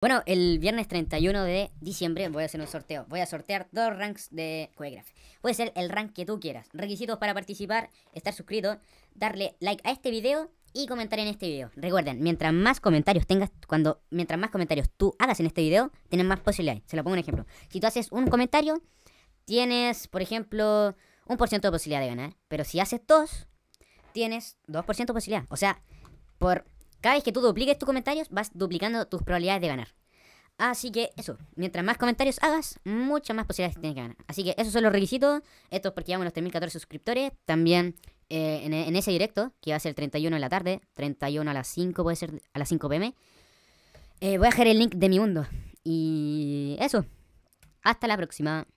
Bueno, el viernes 31 de diciembre voy a hacer un sorteo. Voy a sortear dos ranks de Coegraph. Puede ser el rank que tú quieras. Requisitos para participar, estar suscrito, darle like a este video y comentar en este video. Recuerden, mientras más comentarios tengas, cuando mientras más comentarios tú hagas en este video, tienes más posibilidades. Se lo pongo un ejemplo. Si tú haces un comentario, tienes, por ejemplo, un por ciento de posibilidad de ganar. Pero si haces dos, tienes 2% de posibilidad. O sea, por cada vez que tú dupliques tus comentarios, vas duplicando tus probabilidades de ganar. Así que eso, mientras más comentarios hagas, muchas más posibilidades tienes que ganar. Así que esos son los requisitos. Esto es porque llevamos los 3014 suscriptores. También eh, e, en, ese directo, que va a ser el 31 de la tarde, 31 a las 5, puede ser a las 5 pm, eh, voy a dejar el link de mi mundo. Y eso, hasta la próxima.